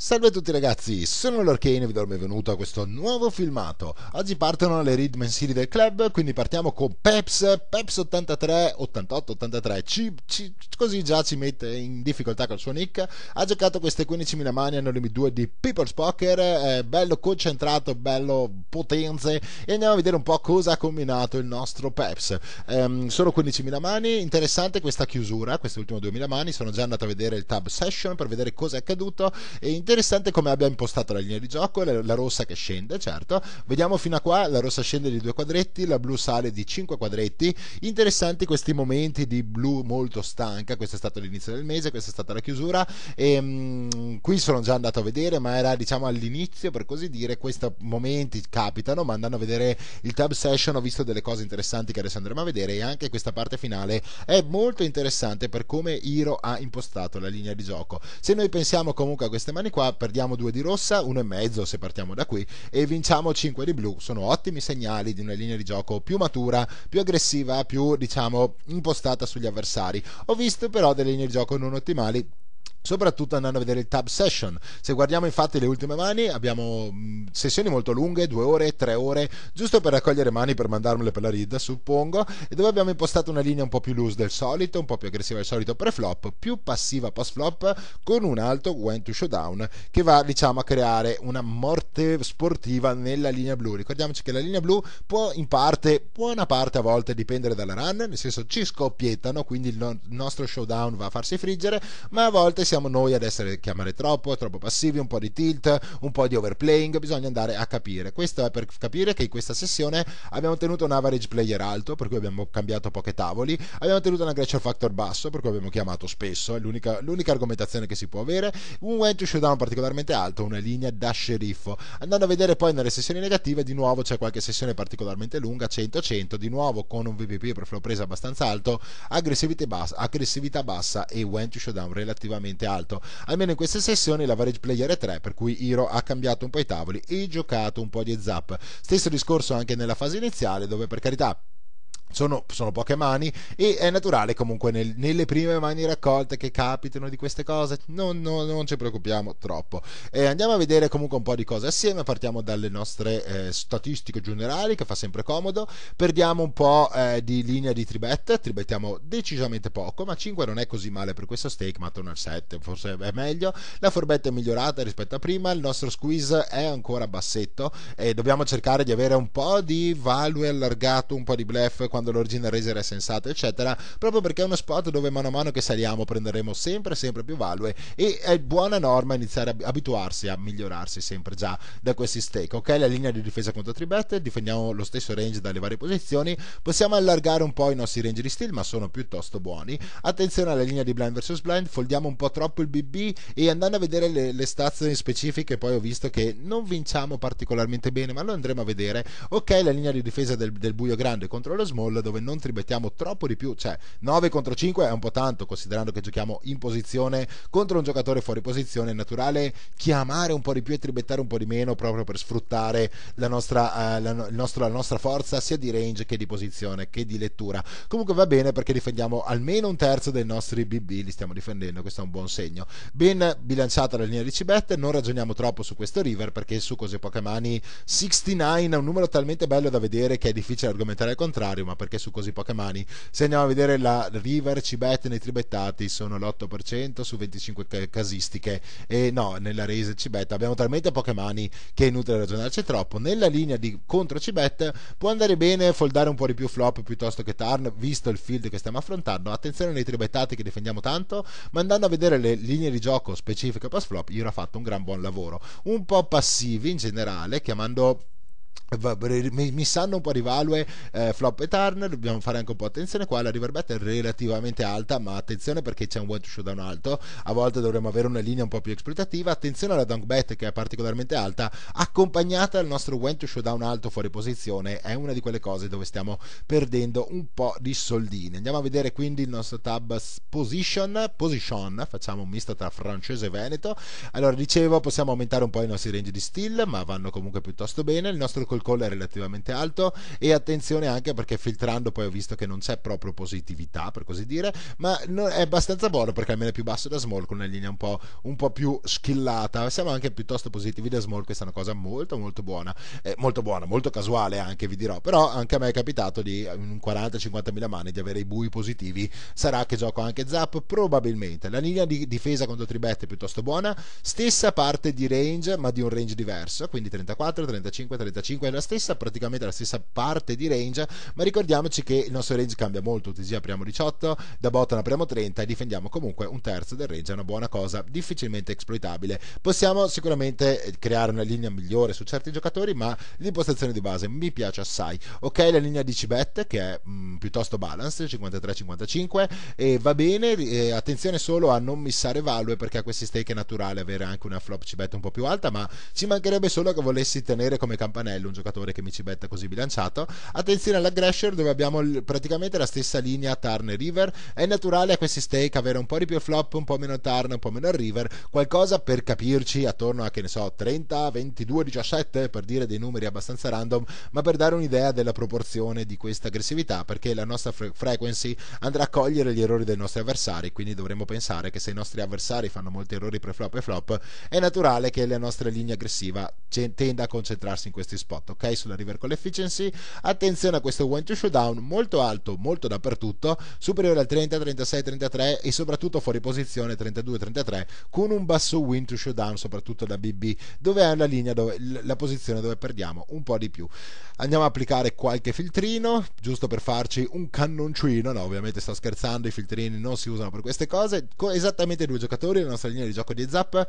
Salve a tutti ragazzi, sono l'Arcane e vi do il benvenuto a questo nuovo filmato. Oggi partono le read City del club, quindi partiamo con Peps, Peps 83, 88, 83, ci, ci, così già ci mette in difficoltà col suo nick. Ha giocato queste 15.000 mani a Limit 2 di People's Poker, eh, bello concentrato, bello potenze e andiamo a vedere un po' cosa ha combinato il nostro Peps. Eh, solo 15.000 mani, interessante questa chiusura, queste ultime 2.000 mani, sono già andato a vedere il tab session per vedere cosa è accaduto e in interessante come abbia impostato la linea di gioco, la, la, rossa che scende, certo. Vediamo fino a qua, la rossa scende di due quadretti, la blu sale di cinque quadretti. Interessanti questi momenti di blu molto stanca, questo è stato l'inizio del mese, questa è stata la chiusura e ehm, mh, qui sono già andato a vedere, ma era diciamo all'inizio per così dire, questi momenti capitano, ma andando a vedere il tab session ho visto delle cose interessanti che adesso andremo a vedere e anche questa parte finale è molto interessante per come Hiro ha impostato la linea di gioco. Se noi pensiamo comunque a queste mani qua, qua perdiamo due di rossa, uno e mezzo se partiamo da qui, e vinciamo 5 di blu. Sono ottimi segnali di una linea di gioco più matura, più aggressiva, più diciamo impostata sugli avversari. Ho visto però delle linee di gioco non ottimali soprattutto andando a vedere il tab session. Se guardiamo infatti le ultime mani, abbiamo mm, sessioni molto lunghe, due ore, tre ore, giusto per raccogliere mani per mandarmele per la ridda, suppongo, e dove abbiamo impostato una linea un po' più loose del solito, un po' più aggressiva del solito pre-flop, più passiva post-flop, con un alto went to showdown che va diciamo a creare una morte sportiva nella linea blu. Ricordiamoci che la linea blu può in parte, buona parte a volte dipendere dalla run, nel senso ci scoppiettano, quindi il nostro showdown va a farsi friggere, ma a volte siamo noi ad essere chiamare troppo, troppo passivi, un po' di tilt, un po' di overplaying, bisogna andare a capire. Questo è per capire che in questa sessione abbiamo tenuto un average player alto, per cui abbiamo cambiato poche tavoli, abbiamo tenuto una Glacier Factor basso, per cui abbiamo chiamato spesso, è l'unica, l'unica argomentazione che si può avere, un went to showdown particolarmente alto, una linea da sceriffo. Andando a vedere poi nelle sessioni negative, di nuovo c'è qualche sessione particolarmente lunga, 100-100, di nuovo con un VPP per flow presa abbastanza alto, aggressività bassa, aggressività bassa e went to showdown relativamente veramente alto. Almeno in queste sessioni l'average player è 3, per cui Hiro ha cambiato un po' i tavoli e giocato un po' di zap. Stesso discorso anche nella fase iniziale, dove per carità sono, sono, poche mani e è naturale comunque nel, nelle prime mani raccolte che capitano di queste cose non, non, non ci preoccupiamo troppo eh, andiamo a vedere comunque un po' di cose assieme partiamo dalle nostre eh, statistiche generali che fa sempre comodo perdiamo un po' eh, di linea di tribet tribettiamo decisamente poco ma 5 non è così male per questo stake ma torna al 7 forse è meglio la forbetta è migliorata rispetto a prima il nostro squeeze è ancora bassetto e dobbiamo cercare di avere un po' di value allargato un po' di bluff quando l'original Razer è sensato, eccetera, proprio perché è uno spot dove mano a mano che saliamo prenderemo sempre, sempre più value e è buona norma iniziare a abituarsi a migliorarsi sempre già da questi stake, ok? La linea di difesa contro Tribet, difendiamo lo stesso range dalle varie posizioni, possiamo allargare un po' i nostri range di steel, ma sono piuttosto buoni. Attenzione alla linea di blind versus blind, foldiamo un po' troppo il BB e andando a vedere le, le stazioni specifiche, poi ho visto che non vinciamo particolarmente bene, ma lo andremo a vedere. Ok, la linea di difesa del, del buio grande contro lo small ball dove non tribettiamo troppo di più, cioè 9 contro 5 è un po' tanto considerando che giochiamo in posizione contro un giocatore fuori posizione, è naturale chiamare un po' di più e tribettare un po' di meno proprio per sfruttare la nostra, eh, la, la, nostra, la nostra forza sia di range che di posizione che di lettura. Comunque va bene perché difendiamo almeno un terzo dei nostri BB, li stiamo difendendo, questo è un buon segno. Ben bilanciata la linea di cibette, non ragioniamo troppo su questo River perché su così poche mani 69 è un numero talmente bello da vedere che è difficile argomentare al contrario, ma perché su così poche mani. Se andiamo a vedere la River Cibet nei tribettati sono l'8% su 25 casistiche e no, nella Raise Cibet abbiamo talmente poche mani che è inutile ragionarci troppo. Nella linea di contro Cibet può andare bene foldare un po' di più flop piuttosto che turn, visto il field che stiamo affrontando. Attenzione nei tribettati che difendiamo tanto, ma andando a vedere le linee di gioco specifiche pass flop, Ira ho fatto un gran buon lavoro. Un po' passivi in generale, chiamando mi, sanno un po' di value eh, flop e turn dobbiamo fare anche un po' attenzione qua la river bet è relativamente alta ma attenzione perché c'è un one to showdown alto a volte dovremmo avere una linea un po' più esploitativa attenzione alla dunk bet che è particolarmente alta accompagnata al nostro one to showdown alto fuori posizione è una di quelle cose dove stiamo perdendo un po' di soldini andiamo a vedere quindi il nostro tab position position facciamo un misto tra francese e veneto allora dicevo possiamo aumentare un po' i nostri range di steel ma vanno comunque piuttosto bene il nostro col colla è relativamente alto e attenzione anche perché filtrando poi ho visto che non c'è proprio positività per così dire, ma è abbastanza buono perché almeno è più basso da small con una linea un po', un po più schillata. Siamo anche piuttosto positivi da small, questa è una cosa molto molto buona, eh, molto buona, molto casuale anche vi dirò, però anche a me è capitato di in 40-50 mila mani di avere i bui positivi, sarà che gioco anche zap probabilmente. La linea di difesa contro Tribet è piuttosto buona, stessa parte di range ma di un range diverso, quindi 34, 35, 35 è la stessa, praticamente la stessa parte di range, ma ricordiamoci che il nostro range cambia molto, TG apriamo 18, da bottom apriamo 30 e difendiamo comunque un terzo del range, è una buona cosa, difficilmente esploitabile. Possiamo sicuramente eh, creare una linea migliore su certi giocatori, ma l'impostazione di base mi piace assai. Ok, la linea di Cibet che è mh, mm, piuttosto balanced, 53-55 e va bene, e eh, attenzione solo a non missare value perché a questi stake è naturale avere anche una flop Cibet un po' più alta, ma ci mancherebbe solo che volessi tenere come campanello un giocatore che mi ci betta così bilanciato. Attenzione all'aggression dove abbiamo l- praticamente la stessa linea turn e river. È naturale a questi stake avere un po' di più flop, un po' meno turn, un po' meno river. Qualcosa per capirci attorno a che ne so 30, 22, 17 per dire dei numeri abbastanza random, ma per dare un'idea della proporzione di questa aggressività perché la nostra fre- frequency andrà a cogliere gli errori dei nostri avversari. Quindi dovremmo pensare che se i nostri avversari fanno molti errori pre flop e flop, è naturale che la nostra linea aggressiva tenda a concentrarsi in questi spot fatto, ok? Sulla river con l'efficiency, attenzione a questo one to showdown molto alto, molto dappertutto, superiore al 30, 36, 33 e soprattutto fuori posizione 32, 33 con un basso win to showdown soprattutto da BB, dove è la linea dove, la posizione dove perdiamo un po' di più. Andiamo a applicare qualche filtrino, giusto per farci un cannoncino, no, ovviamente sto scherzando, i filtrini non si usano per queste cose, esattamente due giocatori, la nostra linea di gioco di Zap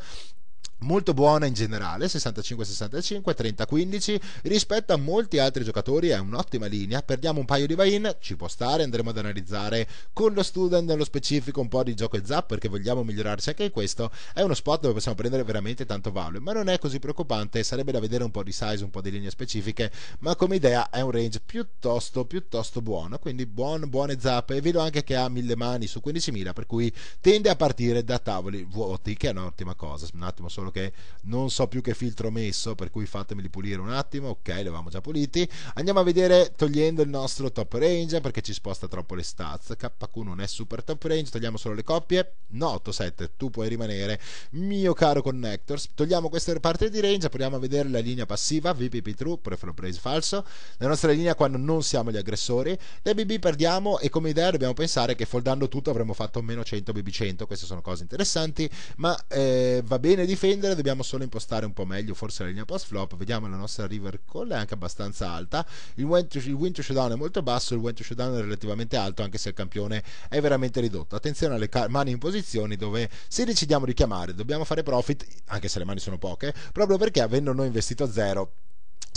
molto buona in generale 65-65 30-15 rispetto a molti altri giocatori è un'ottima linea perdiamo un paio di buy-in ci può stare andremo ad analizzare con lo student nello specifico un po' di gioco e zap perché vogliamo migliorarci anche in questo è uno spot dove possiamo prendere veramente tanto value ma non è così preoccupante sarebbe da vedere un po' di size un po' di linee specifiche ma come idea è un range piuttosto piuttosto buono quindi buon, buone zap e vedo anche che ha mille mani su 15.000 per cui tende a partire da tavoli vuoti che è un'ottima cosa un attimo solo solo diciamo che non so più che filtro ho messo, per cui fatemeli pulire un attimo. Ok, li avevamo già puliti. Andiamo a vedere togliendo il nostro top range perché ci sposta troppo le stats. KQ non è super top range, togliamo solo le coppie. No, 8-7, tu puoi rimanere, mio caro connectors. Togliamo queste parti di range, proviamo a vedere la linea passiva, VPP true, prefero praise falso. La nostra linea quando non siamo gli aggressori. Le BB perdiamo e come idea dobbiamo pensare che foldando tutto avremmo fatto meno 100 BB100. Queste sono cose interessanti, ma eh, va bene difendere difendere, dobbiamo solo impostare un po' meglio forse la linea post flop, vediamo la nostra river call è anche abbastanza alta, il win, to, il showdown è molto basso, il win to showdown è relativamente alto anche se il campione è veramente ridotto, attenzione alle mani in posizioni dove se decidiamo di chiamare dobbiamo fare profit, anche se le mani sono poche, proprio perché avendo noi investito zero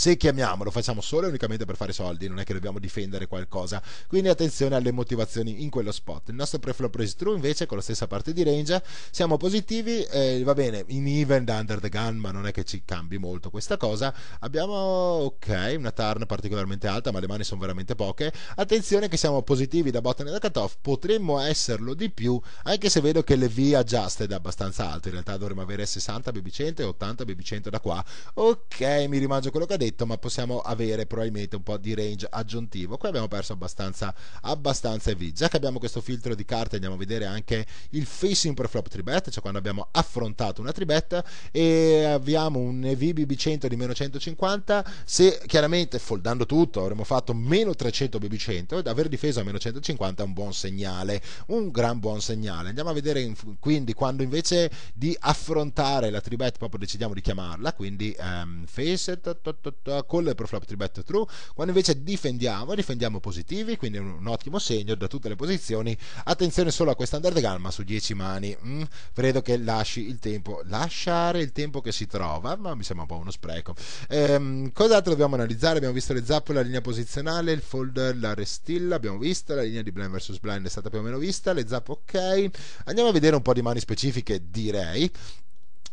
se chiamiamo, lo facciamo solo e unicamente per fare soldi, non è che dobbiamo difendere qualcosa. Quindi attenzione alle motivazioni in quello spot. Il nostro preflop raise true invece con la stessa parte di range siamo positivi, eh, va bene, in even da under the gun, ma non è che ci cambi molto questa cosa. Abbiamo ok, una turn particolarmente alta, ma le mani sono veramente poche. Attenzione che siamo positivi da bottom e da cutoff, potremmo esserlo di più, anche se vedo che le V adjusted è abbastanza alte. In realtà dovremmo avere 60 BB100 e 80 BB100 da qua. Ok, mi rimangio quello che ha detto dritto, ma possiamo avere probabilmente un po' di range aggiuntivo. Qui abbiamo perso abbastanza, abbastanza EV. Già che abbiamo questo filtro di carte, andiamo a vedere anche il facing per flop tribet, cioè quando abbiamo affrontato una tribet e abbiamo un EV BB100 di meno 150. Se chiaramente foldando tutto avremmo fatto meno 300 BB100 ed aver difeso a meno 150 è un buon segnale, un gran buon segnale. Andiamo a vedere quindi quando invece di affrontare la tribet proprio decidiamo di chiamarla, quindi um, face it, tot, tot, col proflop 3 true, quando invece difendiamo, difendiamo positivi, quindi un, ottimo segno da tutte le posizioni, attenzione solo a questa under the gun, ma su 10 mani, mm, credo che lasci il tempo, lasciare il tempo che si trova, ma mi sembra un po' uno spreco. Ehm, cos'altro dobbiamo analizzare? Abbiamo visto le zappe, la linea posizionale, il folder, la restilla, abbiamo visto, la linea di blind versus blind è stata più o meno vista, le zappe ok, andiamo a vedere un po' di mani specifiche direi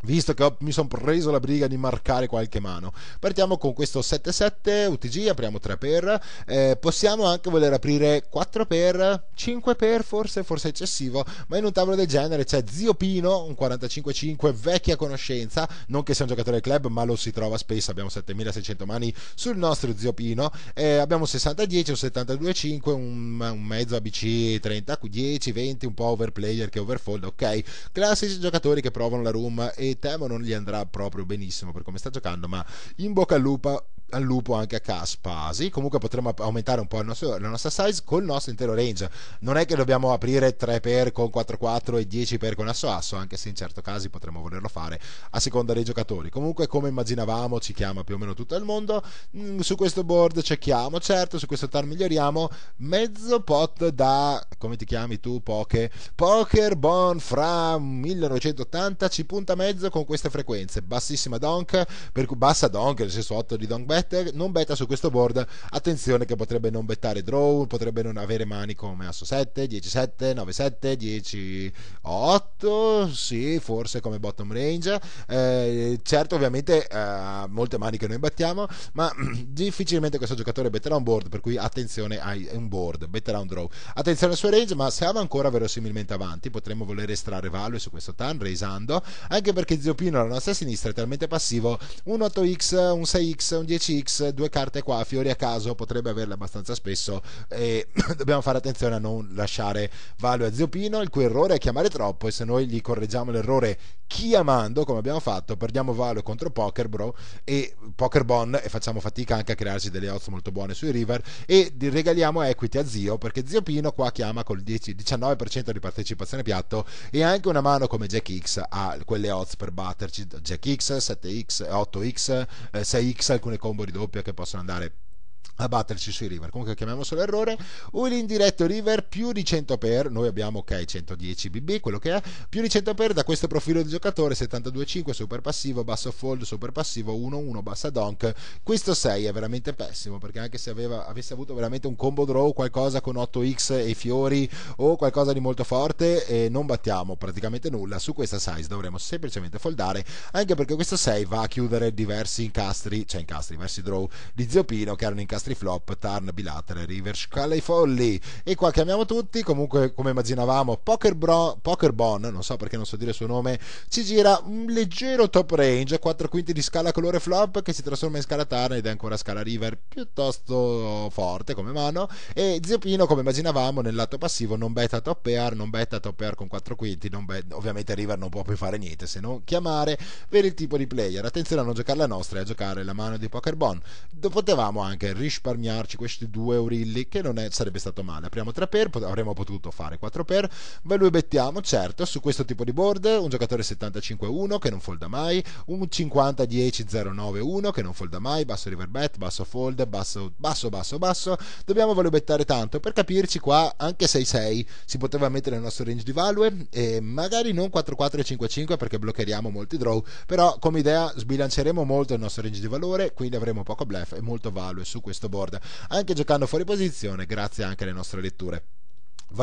visto che ho, mi sono preso la briga di marcare qualche mano. Partiamo con questo 7-7 UTG, apriamo 3 per, eh, possiamo anche voler aprire 4 per, 5 per forse, forse eccessivo, ma in un tavolo del genere c'è Zio Pino, un 45-5, vecchia conoscenza, non che sia un giocatore del club, ma lo si trova spesso, abbiamo 7600 mani sul nostro Zio Pino, eh, abbiamo un 60-10, un 72-5, un, un, mezzo ABC 30, 10, 20, un po' overplayer che overfold, ok, classici giocatori che provano la room e temo non gli andrà proprio benissimo per come sta giocando, ma in bocca al lupo al lupo anche a Caspasi. Comunque potremmo aumentare un po' nostro, la nostra size col nostro intero range. Non è che dobbiamo aprire 3 per con 4-4 e 10 per con asso asso, anche se in certi casi potremmo volerlo fare a seconda dei giocatori. Comunque, come immaginavamo, ci chiama più o meno tutto il mondo. Mm, su questo board cerchiamo, certo, su questo tar miglioriamo. Mezzo pot da come ti chiami tu, poche Poker Bon fra 1980 ci punta mezzo con queste frequenze. Bassissima donk, per, bassa donk, nel senso 8 di donk best better, non betta su questo board, attenzione che potrebbe non bettare draw, potrebbe non avere mani come asso 7, 10 7, 9 7, 10 8, sì, forse come bottom range. Eh, certo, ovviamente eh, molte mani che noi battiamo, ma difficilmente questo giocatore betterà un board, per cui attenzione ai un board, betterà un draw. Attenzione al suo range, ma siamo ancora verosimilmente avanti, potremmo voler estrarre value su questo turn raisando, anche perché Zio Pino alla nostra sinistra è talmente passivo, un 8x, un 6x, un 10 6, due carte qua, fiori a caso, potrebbe averle abbastanza spesso e dobbiamo fare attenzione a non lasciare value a Zio Pino, il cui errore è chiamare troppo e se noi gli correggiamo l'errore chiamando, come abbiamo fatto, perdiamo value contro Poker Bro e Poker Bon e facciamo fatica anche a crearci delle odds molto buone sui river e regaliamo equity a Zio perché Zio Pino qua chiama col 10, 19% di partecipazione piatto e anche una mano come Jack X ha quelle odds per batterci, Jack X, 7X, 8X, 6X, alcune combo bombo di doppia che possono andare a batterci sui river comunque chiamiamo solo errore un indiretto river più di 100 per noi abbiamo ok 110 bb quello che è più di 100 per da questo profilo di giocatore 72,5 super passivo basso fold super passivo 1-1 bassa donk questo 6 è veramente pessimo perché anche se aveva, avesse avuto veramente un combo draw qualcosa con 8x e i fiori o qualcosa di molto forte e non battiamo praticamente nulla su questa size dovremmo semplicemente foldare anche perché questo 6 va a chiudere diversi incastri cioè incastri diversi draw di zio Pino che erano incastri destri flop, turn, bilatere, reverse, calla folli. E qua chiamiamo tutti, comunque come immaginavamo, Poker, Bro, Poker Bon, non so perché non so dire il suo nome, ci gira un leggero top range, 4 quinti di scala colore flop che si trasforma in scala turn ed è ancora scala river piuttosto forte come mano. E Zio Pino come immaginavamo, nel lato passivo non beta top air, non beta top air con 4 quinti, beta, ovviamente river non può più fare niente se non chiamare per il tipo di player. Attenzione a non giocare la nostra e a giocare la mano di Poker Bon. Potevamo anche rish risparmiarci questi 2 eurilli, che non è, sarebbe stato male. Apriamo 3 per, pot- avremmo potuto fare 4 per, ma lo bettiamo, certo, su questo tipo di board, un giocatore 75-1 che non folda mai, un 50 10 09 1 che non folda mai, basso river bet, basso fold, basso, basso, basso, basso. Dobbiamo value bettare tanto, per capirci qua anche 6-6 si poteva mettere nel nostro range di value e magari non 4-4 e 5-5 perché bloccheremo molti draw, però come idea sbilanceremo molto il nostro range di valore, quindi avremo poco bluff e molto value su questo borda, anche giocando fuori posizione, grazie anche alle nostre letture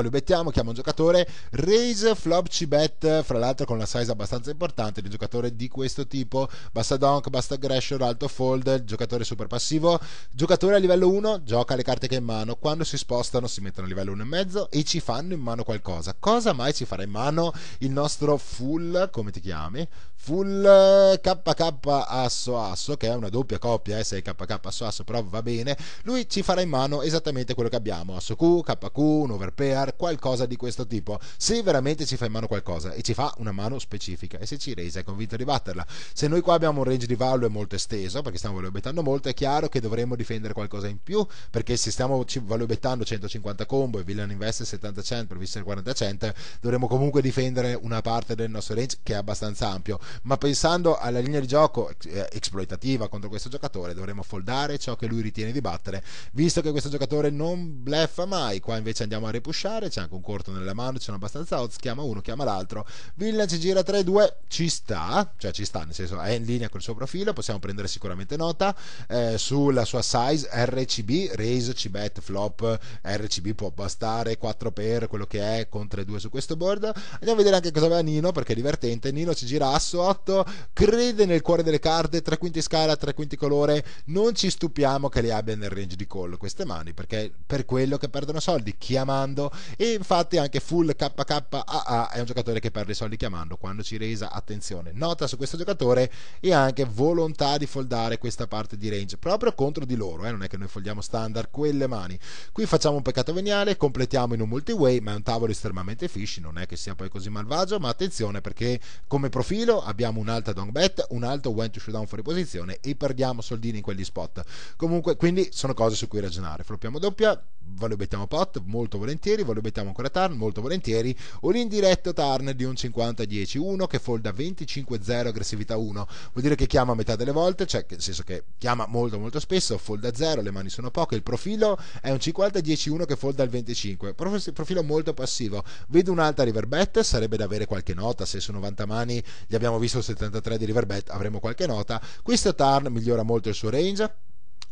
bettiamo, chiama un giocatore, raise flop ci bet, fra l'altro con la size abbastanza importante di un giocatore di questo tipo, basta donk, basta aggression, alto fold, giocatore super passivo, giocatore a livello 1 gioca le carte che ha in mano, quando si spostano si mettono a livello 1 e mezzo e ci fanno in mano qualcosa. Cosa mai ci farà in mano il nostro full, come ti chiami? Full KK eh, asso asso, che è una doppia coppia, eh, 6 KK asso asso, però va bene. Lui ci farà in mano esattamente quello che abbiamo, asso Q, KQ, un overpair creare qualcosa di questo tipo. Se veramente ci fa in mano qualcosa e ci fa una mano specifica e se ci resa è convinto di batterla. Se noi qua abbiamo un range di value molto esteso, perché stiamo value molto, è chiaro che dovremmo difendere qualcosa in più, perché se stiamo value 150 combo e Villain investe 70 cent per vincere 40 cent, dovremmo comunque difendere una parte del nostro range che è abbastanza ampio. Ma pensando alla linea di gioco eh, exploitativa contro questo giocatore, dovremmo foldare ciò che lui ritiene di battere, visto che questo giocatore non bleffa mai. Qua invece andiamo a repushare lasciare, c'è anche un corto nella mano, ci sono abbastanza odds, chiama uno, chiama l'altro, ci gira 3-2, ci sta, cioè ci sta, nel senso è in linea col suo profilo, possiamo prendere sicuramente nota, eh, sulla sua size RCB, raise, cibet, flop, RCB può bastare, 4 per quello che è, con 3-2 su questo board, andiamo a vedere anche cosa aveva Nino perché è divertente, Nino ci gira asso 8, crede nel cuore delle carte, 3 quinti scala, 3 quinti colore, non ci stupiamo che le abbia nel range di call queste mani perché per quello che perdono soldi chiamando e infatti anche Full KKAA è un giocatore che perde i soldi chiamando quando ci resa attenzione. Nota su questo giocatore e anche volontà di foldare questa parte di range proprio contro di loro. Eh? Non è che noi foldiamo standard quelle mani. Qui facciamo un peccato veniale, completiamo in un multiway, ma è un tavolo estremamente fishy. Non è che sia poi così malvagio, ma attenzione perché come profilo abbiamo un'alta dong bet, un altro went to showdown fuori posizione e perdiamo soldini in quegli spot. Comunque, quindi sono cose su cui ragionare. Floppiamo doppia, value bettiamo pot molto volentieri volentieri, ve lo mettiamo ancora Tarn, molto volentieri, un indiretto Tarn di un 50-10, uno che folda 25-0 aggressività 1, vuol dire che chiama metà delle volte, cioè nel senso che chiama molto molto spesso, folda 0, le mani sono poche, il profilo è un 50-10-1 che folda il 25, profilo molto passivo, vedo un'alta riverbet, sarebbe da avere qualche nota, se su 90 mani gli abbiamo visto 73 di riverbet avremo qualche nota, questo Tarn migliora molto il suo range,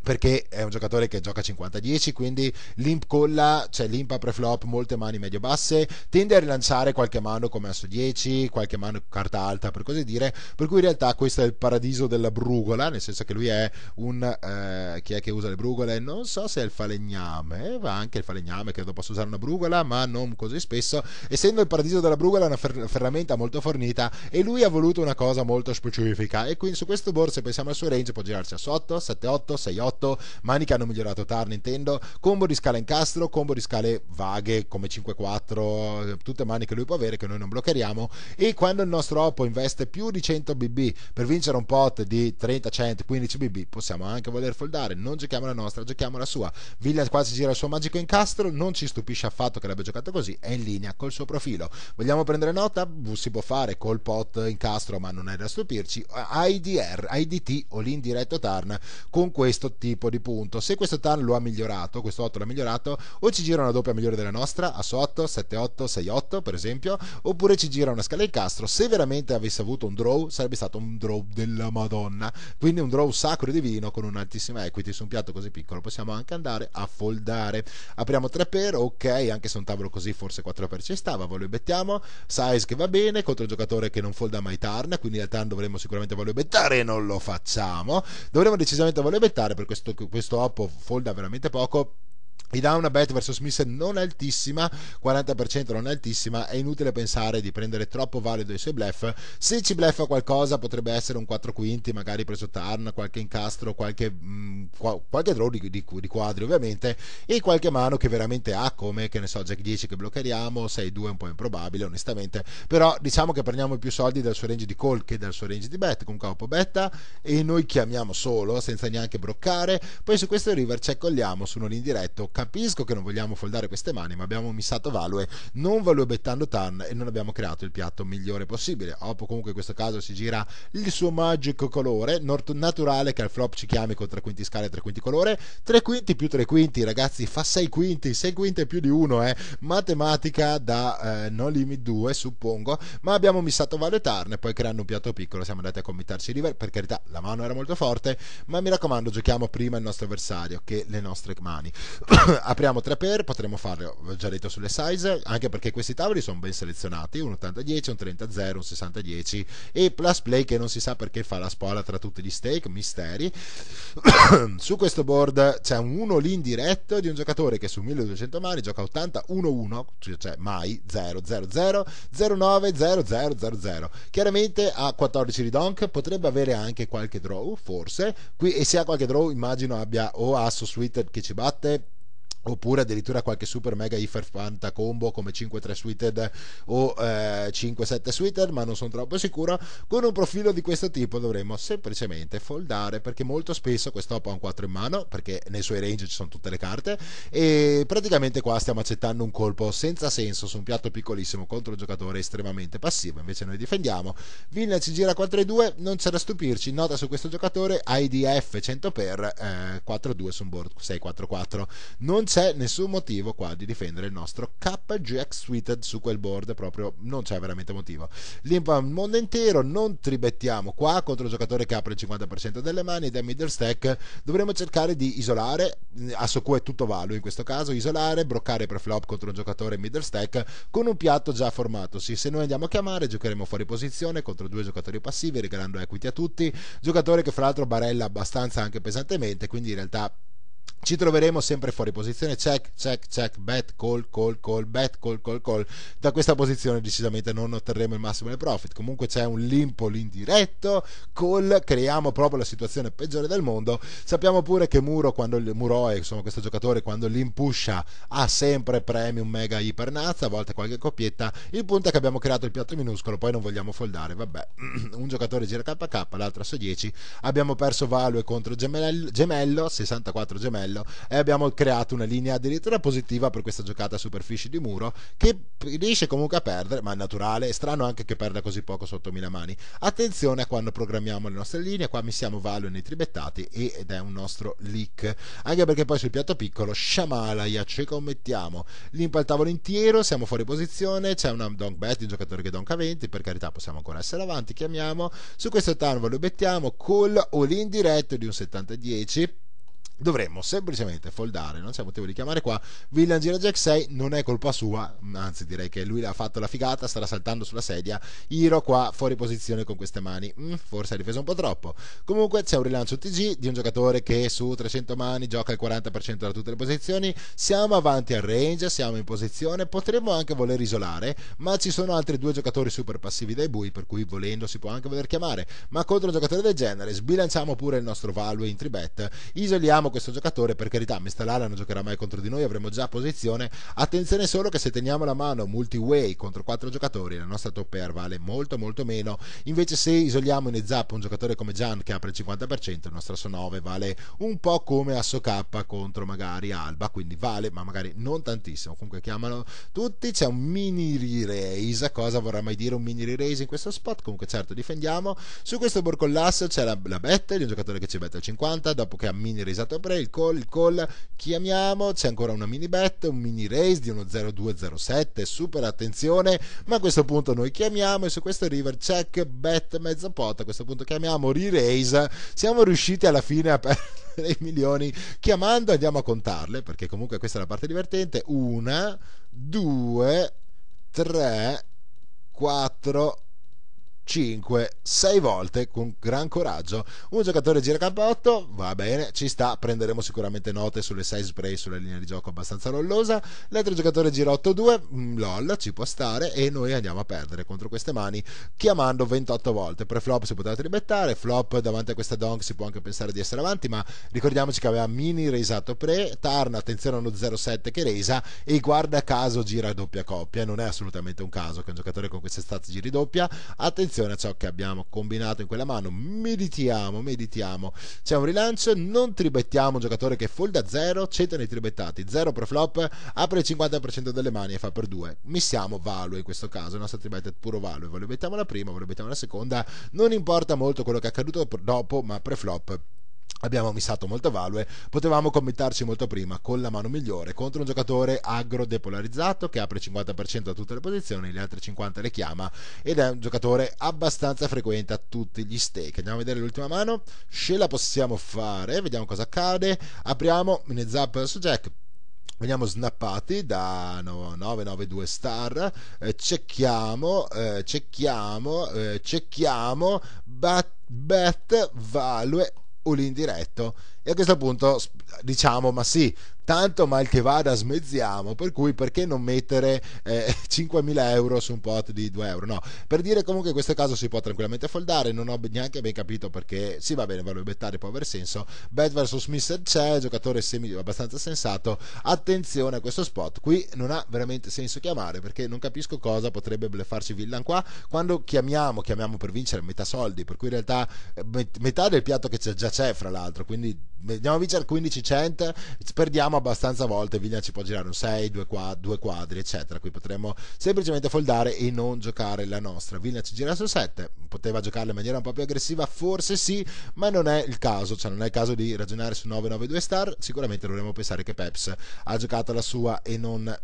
perché è un giocatore che gioca 50-10, quindi l'imp colla, cioè l'imp apre flop, molte mani medio-basse, tende a rilanciare qualche mano come asso 10, qualche mano carta alta per così dire, per cui in realtà questo è il paradiso della brugola, nel senso che lui è un... Eh, chi è che usa le brugole? Non so se è il falegname, va anche il falegname, credo possa usare una brugola, ma non così spesso, essendo il paradiso della brugola è una fer- ferramenta molto fornita e lui ha voluto una cosa molto specifica e quindi su questo board se pensiamo al suo range può girarsi a 8 7-8, 6-8, 8, mani che hanno migliorato TAR Nintendo, combo di scala incastro, combo di scale vaghe come 5-4, tutte mani che lui può avere che noi non bloccheriamo e quando il nostro Oppo investe più di 100 BB per vincere un pot di 30, 100, 15 BB possiamo anche voler foldare, non giochiamo la nostra, giochiamo la sua. Villian quasi gira il suo magico incastro, non ci stupisce affatto che l'abbia giocato così, è in linea col suo profilo. Vogliamo prendere nota? Si può fare col pot incastro ma non è da stupirci. IDR, IDT o l'indiretto Tarn con questo tipo di punto. Se questo TAN lo ha migliorato, questo 8 l'ha migliorato, o ci gira una doppia migliore della nostra, ASO 8, 7, 8, 6, 8 per esempio, oppure ci gira una scala di Castro. Se veramente avesse avuto un draw, sarebbe stato un draw della Madonna. Quindi un draw sacro e divino con un'altissima equity su un piatto così piccolo. Possiamo anche andare a foldare. Apriamo 3 per, ok, anche se un tavolo così forse 4 per ci stava, voglio bettiamo. Size che va bene contro il giocatore che non folda mai turn, quindi al turn dovremmo sicuramente voglio bettare e non lo facciamo. Dovremmo decisamente voglio bettare per questo, questo Oppo folda veramente poco i una bet verso Smith non altissima, 40% non altissima, è inutile pensare di prendere troppo valido i suoi bluff. Se ci bluffa qualcosa potrebbe essere un 4 quinti, magari preso Tarn, qualche incastro, qualche, mh, mm, qualche draw di, di, di, quadri ovviamente, e qualche mano che veramente ha come, che ne so, jack 10 che bloccheremo, 6-2 un po' improbabile onestamente, però diciamo che prendiamo più soldi dal suo range di call che dal suo range di bet con capo betta e noi chiamiamo solo senza neanche broccare, poi su questo river ci accogliamo su un indiretto, Capisco che non vogliamo foldare queste mani, ma abbiamo missato value, non valuebettando Tan e non abbiamo creato il piatto migliore possibile. Oppo comunque in questo caso si gira il suo magico colore, naturale che al flop ci chiami con tre quinti scale e tre quinti colore, tre quinti più tre quinti, ragazzi, fa sei quinti, sei quinti è più di uno, eh. Matematica da eh, No Limit 2, suppongo, ma abbiamo missato value Tarn e poi creando un piatto piccolo siamo andati a committarci River, per carità, la mano era molto forte, ma mi raccomando, giochiamo prima il nostro avversario che le nostre mani. apriamo 3 per, potremmo farlo, ho già detto sulle size, anche perché questi tavoli sono ben selezionati, un 80-10, un 30-0, un 60-10 e plus play che non si sa perché fa la spola tra tutti gli stake, misteri. su questo board c'è un 1 lì diretto di un giocatore che su 1200 mani gioca 80-1-1, cioè, cioè mai 0-0-0, 0-9-0-0-0-0. Chiaramente ha 14 di donk, potrebbe avere anche qualche draw, forse, qui e se ha qualche draw immagino abbia o asso suite che ci batte oppure addirittura qualche super mega ifer fanta combo come 5-3 suited o eh, 5-7 suited ma non sono troppo sicuro con un profilo di questo tipo dovremmo semplicemente foldare perché molto spesso questo op ha un 4 in mano perché nei suoi range ci sono tutte le carte e praticamente qua stiamo accettando un colpo senza senso su un piatto piccolissimo contro un giocatore estremamente passivo invece noi difendiamo Vilna ci gira 4-2 non c'è da stupirci nota su questo giocatore IDF 100 per eh, 4-2 su un board 6-4-4 non c'è c'è nessun motivo qua di difendere il nostro KGX Suited su quel board, proprio non c'è veramente motivo. Limpa il mondo intero, non tribettiamo qua contro il giocatore che apre il 50% delle mani ed è middle stack, dovremmo cercare di isolare, mm, a Soku è tutto valo in questo caso, isolare, bloccare per flop contro un giocatore middle stack con un piatto già formatosi. Se noi andiamo a chiamare giocheremo fuori posizione contro due giocatori passivi regalando equity a tutti, giocatore che fra l'altro barella abbastanza anche pesantemente, quindi in realtà ci troveremo sempre fuori posizione check, check, check, bet, call, call, call, bet, call, call, call. Da questa posizione decisamente non otterremo il massimo del profit. Comunque c'è un limpo indiretto, call, creiamo proprio la situazione peggiore del mondo. Sappiamo pure che Muro, quando Muroe, insomma questo giocatore, quando l'impuscia ha sempre premium mega ipernazza, a volte qualche coppietta. Il punto è che abbiamo creato il piatto minuscolo, poi non vogliamo foldare, vabbè. un giocatore gira KK, l'altro su 10. Abbiamo perso Value contro Gemello, Gemello 64 gemello livello e abbiamo creato una linea addirittura positiva per questa giocata a superficie di muro che riesce comunque a perdere, ma è naturale, è strano anche che perda così poco sotto mille mani Attenzione a quando programmiamo le nostre linee, qua siamo Valo nei tribettati ed è un nostro leak, anche perché poi sul piatto piccolo Shamalaya ci commettiamo, limpa il tavolo intero, siamo fuori posizione, c'è una donk bet di un giocatore che donka 20, per carità possiamo ancora essere avanti, chiamiamo, su questo turn lo bettiamo col all in diretto di un 70-10 dovremmo semplicemente foldare, non c'è motivo di chiamare qua, Villan gira jack 6, non è colpa sua, anzi direi che lui l'ha fatto la figata, starà saltando sulla sedia, Iro qua fuori posizione con queste mani, mm, forse ha difeso un po' troppo, comunque c'è un rilancio TG di un giocatore che su 300 mani gioca il 40% da tutte le posizioni, siamo avanti al range, siamo in posizione, potremmo anche voler isolare, ma ci sono altri due giocatori super passivi dai bui, per cui volendo si può anche voler chiamare, ma contro un giocatore del genere sbilanciamo pure il nostro value in tribet, isoliamo teniamo questo giocatore, per carità, Mestalala non giocherà mai contro di noi, avremo già posizione. Attenzione solo che se teniamo la mano multi-way contro quattro giocatori, la nostra top air vale molto molto meno. Invece se isoliamo in zap un giocatore come Jan che apre il 50%, la nostra so 9 vale un po' come Asso K contro magari Alba, quindi vale, ma magari non tantissimo. Comunque chiamano tutti, c'è un mini re-raise, cosa vorrà mai dire un mini re-raise in questo spot? Comunque certo difendiamo. Su questo Borcollasso c'è la, la di un giocatore che ci betta il 50, dopo che ha mini risato ottobre, il call, il call, chiamiamo, c'è ancora una mini bet, un mini race di uno 0207, super attenzione, ma a questo punto noi chiamiamo e su questo river check bet mezzo pot, a questo punto chiamiamo re-raise, siamo riusciti alla fine a perdere i milioni chiamando andiamo a contarle perché comunque questa è la parte divertente una due tre quattro 5, 6 volte con gran coraggio. Un giocatore gira campo 8, va bene, ci sta, prenderemo sicuramente note sulle 6 spray sulla linea di gioco abbastanza lollosa. L'altro giocatore gira 8-2, mm, lol, ci può stare e noi andiamo a perdere contro queste mani chiamando 28 volte. Pre-flop si poteva tribettare, flop davanti a questa donk si può anche pensare di essere avanti, ma ricordiamoci che aveva mini reisato pre, Tarn attenzione a uno 0-7 che resa e guarda caso gira doppia coppia, non è assolutamente un caso che un giocatore con queste stats giri doppia. Attenzione attenzione a ciò che abbiamo combinato in quella mano, meditiamo, meditiamo, c'è un rilancio, non tribettiamo un giocatore che folda 0, 100 nei tribettati, 0 per flop, apre il 50% delle mani e fa per 2, missiamo value in questo caso, il nostro tribet è puro value, Voglio bettiamo la prima, voglio bettiamo la seconda, non importa molto quello che è accaduto dopo, ma pre flop abbiamo missato molta value, potevamo committarci molto prima con la mano migliore contro un giocatore agro depolarizzato che apre il 50% a tutte le posizioni, le altre 50 le chiama ed è un giocatore abbastanza frequente a tutti gli stake. Andiamo a vedere l'ultima mano, ce la possiamo fare, vediamo cosa accade, apriamo mini zap su Jack, veniamo snappati da 992 star eh, cerchiamo eh, cerchiamo eh, cerchiamo bet, bet value o l'indiretto e a questo punto diciamo ma sì tanto mal che vada smezziamo, per cui perché non mettere eh, 5.000 euro su un pot di 2 euro? No, per dire comunque in questo caso si può tranquillamente foldare, non ho neanche ben capito perché, sì va bene, volevo bettare, può aver senso, bet versus mister c'è, giocatore semi, abbastanza sensato, attenzione a questo spot, qui non ha veramente senso chiamare perché non capisco cosa potrebbe bleffarci Villan qua, quando chiamiamo, chiamiamo per vincere metà soldi, per cui in realtà eh, met- metà del piatto che c'è già c'è fra l'altro, quindi andiamo a vincere 15 cent, perdiamo giriamo abbastanza volte, Vigna ci può girare un 6, 2 quadri, quadri, eccetera. Qui potremmo semplicemente foldare e non giocare la nostra. Vigna ci gira su 7, poteva giocarla in maniera un po' più aggressiva, forse sì, ma non è il caso, cioè non è il caso di ragionare su 9-9-2 star. Sicuramente dovremmo pensare che Peps ha giocato la sua e non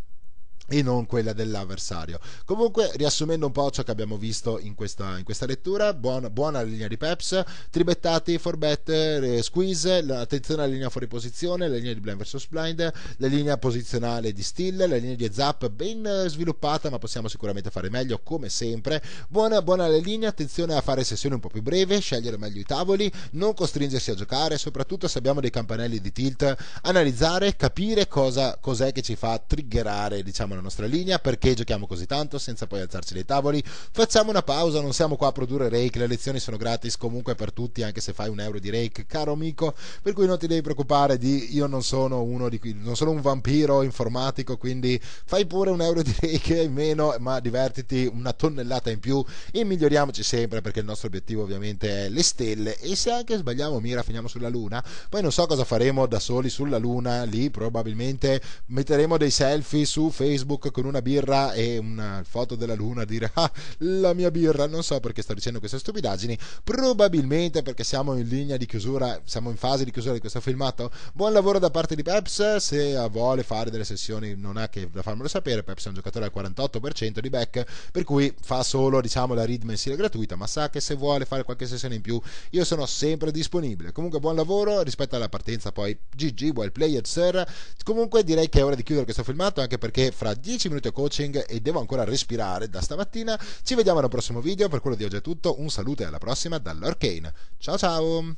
e non quella dell'avversario. Comunque, riassumendo un po' ciò che abbiamo visto in questa, in questa lettura, buona, buona, linea di Peps, tribettati, forbette, eh, squeeze, attenzione alla linea fuori posizione, la linea di blind vs blind, la linea posizionale di Still, la linea di zap ben sviluppata, ma possiamo sicuramente fare meglio come sempre. Buona, buona la linea, attenzione a fare sessioni un po' più breve, scegliere meglio i tavoli, non costringersi a giocare, soprattutto se abbiamo dei campanelli di tilt, analizzare, capire cosa, cos'è che ci fa triggerare, diciamo, la nostra linea, perché giochiamo così tanto senza poi alzarci dai tavoli. Facciamo una pausa, non siamo qua a produrre rake, le lezioni sono gratis comunque per tutti, anche se fai un euro di rake, caro amico, per cui non ti devi preoccupare di io non sono uno di qui, non sono un vampiro informatico, quindi fai pure un euro di rake in meno, ma divertiti una tonnellata in più e miglioriamoci sempre perché il nostro obiettivo ovviamente è le stelle e se anche sbagliamo mira finiamo sulla luna, poi non so cosa faremo da soli sulla luna, lì probabilmente metteremo dei selfie su Facebook Facebook con una birra e una foto della luna a dire ah, la mia birra, non so perché sto dicendo queste stupidaggini, probabilmente perché siamo in linea di chiusura, siamo in fase di chiusura di questo filmato. Buon lavoro da parte di Peps, se vuole fare delle sessioni non ha che da farmelo sapere, Peps è un giocatore al 48% di back, per cui fa solo diciamo la read mensile gratuita, ma sa che se vuole fare qualche sessione in più io sono sempre disponibile. Comunque buon lavoro rispetto alla partenza poi GG, well player sir. Comunque direi che è ora di chiudere questo filmato anche perché fra 10 minuti a coaching e devo ancora respirare da stamattina. Ci vediamo al prossimo video, per quello di oggi è tutto, un saluto e alla prossima dall'Arcane. Ciao ciao!